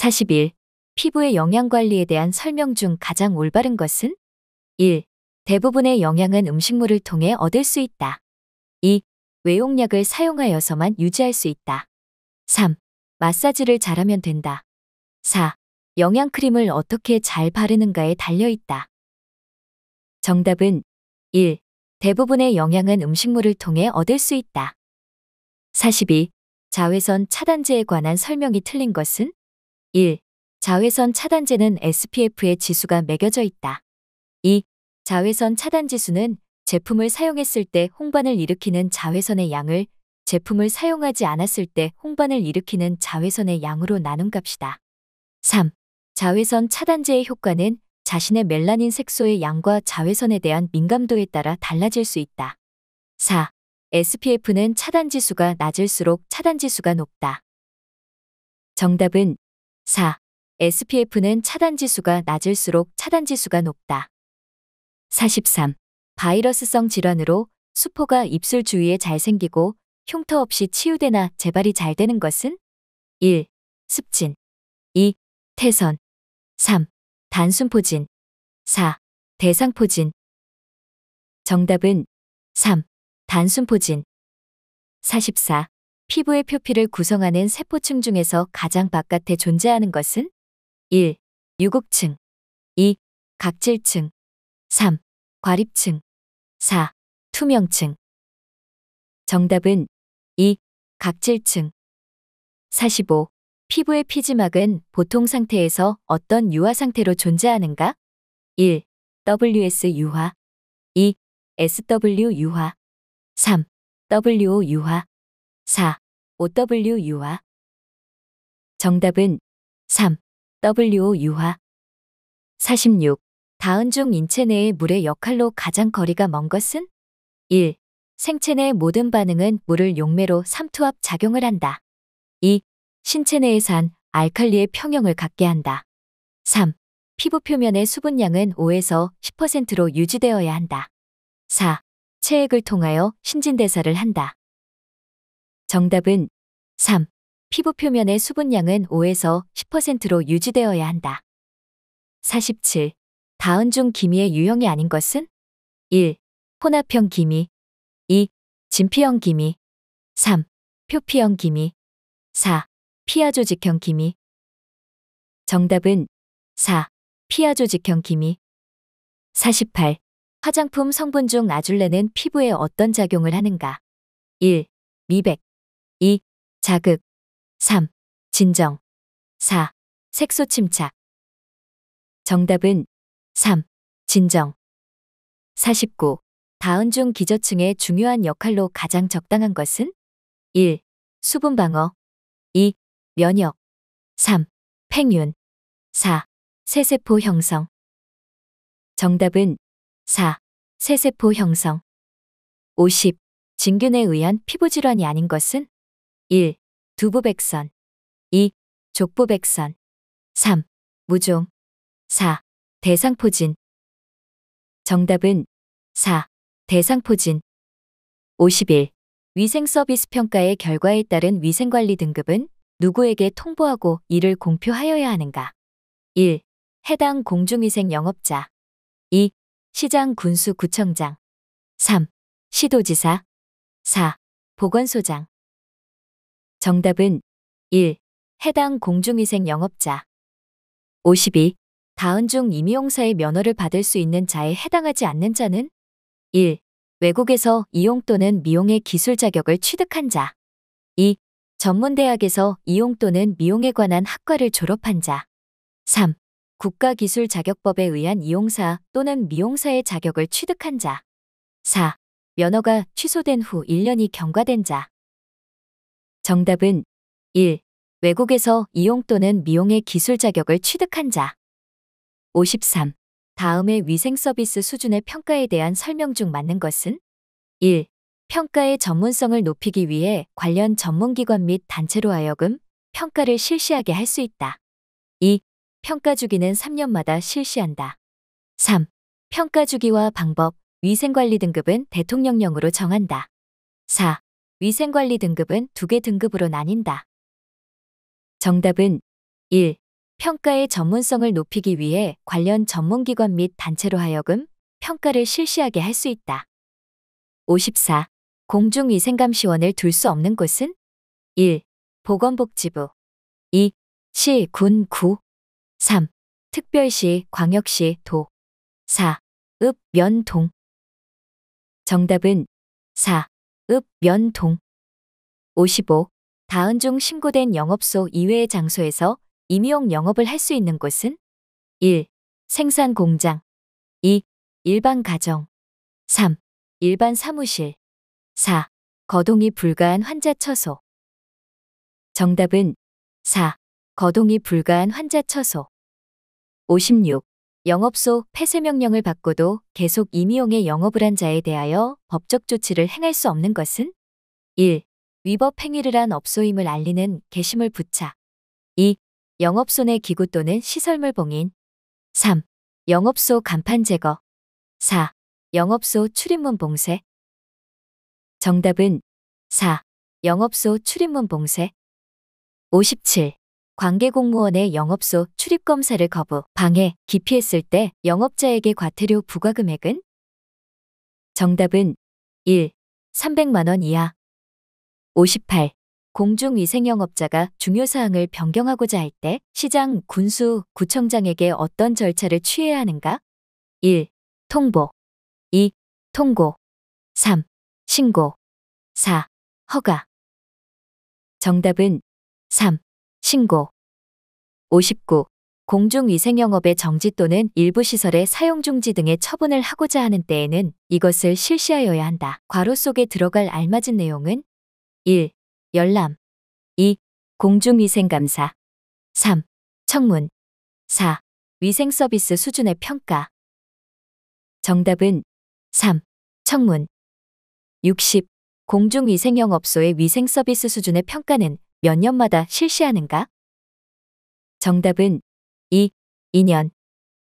4 1 피부의 영양관리에 대한 설명 중 가장 올바른 것은 1. 대부분의 영양은 음식물을 통해 얻을 수 있다. 2. 외용약을 사용하여서만 유지할 수 있다. 3. 마사지를 잘하면 된다. 4. 영양크림을 어떻게 잘 바르는가에 달려있다. 정답은 1. 대부분의 영양은 음식물을 통해 얻을 수 있다. 42. 자외선 차단제에 관한 설명이 틀린 것은 1. 자외선 차단제는 SPF의 지수가 매겨져 있다. 2. 자외선 차단지수는 제품을 사용했을 때 홍반을 일으키는 자외선의 양을 제품을 사용하지 않았을 때 홍반을 일으키는 자외선의 양으로 나눈 값이다. 3. 자외선 차단제의 효과는 자신의 멜라닌 색소의 양과 자외선에 대한 민감도에 따라 달라질 수 있다. 4. SPF는 차단지수가 낮을수록 차단지수가 높다. 정답은 4. SPF는 차단지수가 낮을수록 차단지수가 높다. 43. 바이러스성 질환으로 수포가 입술 주위에 잘 생기고 흉터 없이 치유되나 재발이 잘 되는 것은? 1. 습진 2. 태선 3. 단순포진 4. 대상포진 정답은 3. 단순포진 44. 피부의 표피를 구성하는 세포층 중에서 가장 바깥에 존재하는 것은 1. 유국층 2. 각질층 3. 과립층 4. 투명층 정답은 2. 각질층 45. 피부의 피지막은 보통 상태에서 어떤 유화 상태로 존재하는가? 1. WS 유화 2. SW 유화 3. WO 유화 4. OWU와 정답은 3. WOU와 46. 다은 중 인체 내의 물의 역할로 가장 거리가 먼 것은? 1. 생체 내의 모든 반응은 물을 용매로 삼투압 작용을 한다. 2. 신체 내에 산 알칼리의 평형을 갖게 한다. 3. 피부 표면의 수분량은 5에서 10%로 유지되어야 한다. 4. 체액을 통하여 신진대사를 한다. 정답은 3. 피부 표면의 수분량은 5에서 10%로 유지되어야 한다. 47. 다은 중 기미의 유형이 아닌 것은? 1. 혼합형 기미 2. 진피형 기미 3. 표피형 기미 4. 피하조직형 기미 정답은 4. 피하조직형 기미 48. 화장품 성분 중 아줄레는 피부에 어떤 작용을 하는가? 1. 미백 자극 3. 진정 4. 색소 침착 정답은 3. 진정 49. 다운 중 기저층의 중요한 역할로 가장 적당한 것은 1. 수분 방어 2. 면역 3. 팽윤 4. 세세포 형성 정답은 4. 세세포 형성 50. 진균에 의한 피부질환이 아닌 것은 1. 두부백선 2. 족부백선 3. 무종 4. 대상포진 정답은 4. 대상포진 51. 위생서비스 평가의 결과에 따른 위생관리 등급은 누구에게 통보하고 이를 공표하여야 하는가? 1. 해당 공중위생 영업자 2. 시장 군수 구청장 3. 시도지사 4. 보건소장 정답은 1. 해당 공중위생 영업자 52. 다은 중임용사의 면허를 받을 수 있는 자에 해당하지 않는 자는 1. 외국에서 이용 또는 미용의 기술 자격을 취득한 자 2. 전문대학에서 이용 또는 미용에 관한 학과를 졸업한 자 3. 국가기술자격법에 의한 이용사 또는 미용사의 자격을 취득한 자 4. 면허가 취소된 후 1년이 경과된 자 정답은 1. 외국에서 이용 또는 미용의 기술 자격을 취득한 자. 53. 다음의 위생 서비스 수준의 평가에 대한 설명 중 맞는 것은? 1. 평가의 전문성을 높이기 위해 관련 전문기관 및 단체로 하여금 평가를 실시하게 할 수 있다. 2. 평가 주기는 3년마다 실시한다. 3. 평가 주기와 방법, 위생관리 등급은 대통령령으로 정한다. 4. 위생관리 등급은 두 개 등급으로 나뉜다. 정답은 1. 평가의 전문성을 높이기 위해 관련 전문기관 및 단체로 하여금 평가를 실시하게 할 수 있다. 54. 공중위생감시원을 둘 수 없는 곳은 1. 보건복지부 2. 시, 군, 구 3. 특별시, 광역시, 도 4. 읍, 면, 동 정답은 4. 읍면동 55. 다은 중 신고된 영업소 이외의 장소에서 임용 영업을 할 수 있는 곳은 1. 생산 공장 2. 일반 가정 3. 일반 사무실 4. 거동이 불가한 환자 처소 정답은 4. 거동이 불가한 환자 처소 56. 영업소 폐쇄명령을 받고도 계속 임의용의 영업을 한 자에 대하여 법적 조치를 행할 수 없는 것은 1. 위법 행위를 한 업소임을 알리는 게시물 부착 2. 영업손의 기구 또는 시설물 봉인 3. 영업소 간판 제거 4. 영업소 출입문 봉쇄 정답은 4. 영업소 출입문 봉쇄 57. 관계 공무원의 영업소 출입검사를 거부, 방해, 기피했을 때 영업자에게 과태료 부과금액은? 정답은 1. 300만원 이하 58. 공중위생영업자가 중요사항을 변경하고자 할 때 시장, 군수, 구청장에게 어떤 절차를 취해야 하는가? 1. 통보 2. 통고 3. 신고 4. 허가 정답은 3. 신고 59. 공중위생영업의 정지 또는 일부 시설의 사용 중지 등의 처분을 하고자 하는 때에는 이것을 실시하여야 한다. 과로 속에 들어갈 알맞은 내용은 1. 열람 2. 공중위생감사 3. 청문 4. 위생서비스 수준의 평가 정답은 3. 청문 60. 공중위생영업소의 위생서비스 수준의 평가는 몇 년마다 실시하는가? 정답은 2. 2년.